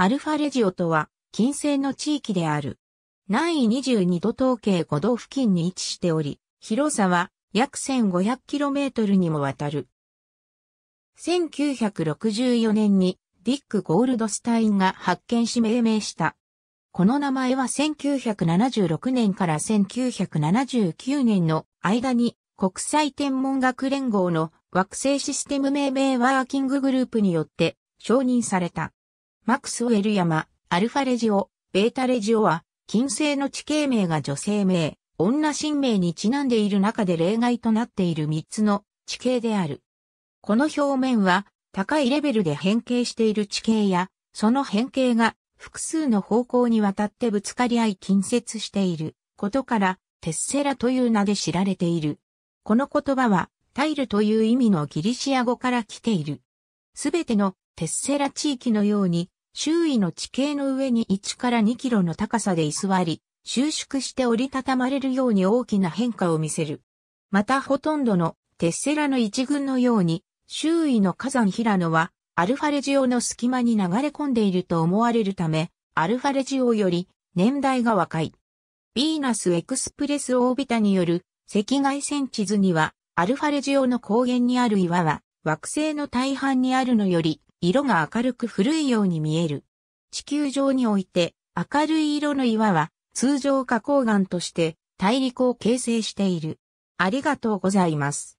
アルファレジオとは、近西の地域である。南緯22度東経5度付近に位置しており、広さは約 1500km にもわたる。1964年にディック・ゴールドスタインが発見し命名した。この名前は1976年から1979年の間に国際天文学連合の惑星システム命名ワーキンググループによって承認された。マクスウェル山、アルファレジオ、ベータレジオは、金星の地形名が女性名、女神名にちなんでいる中で例外となっている3つの地形である。この表面は、高いレベルで変形している地形や、その変形が複数の方向にわたってぶつかり合い近接していることから、テッセラという名で知られている。この言葉は、タイルという意味のギリシア語から来ている。すべてのテッセラ地域のように、周囲の地形の上に1から2キロの高さで居座り、収縮して折りたたまれるように大きな変化を見せる。またほとんどのテッセラの一群のように、周囲の火山ヒラノはアルファレジオの隙間に流れ込んでいると思われるため、アルファレジオより年代が若い。ビーナスエクスプレスオービタによる赤外線地図には、アルファレジオの高原にある岩は惑星の大半にあるのより色が明るく古いように見える。地球上において明るい色の岩は通常花崗岩として大陸を形成している。ありがとうございます。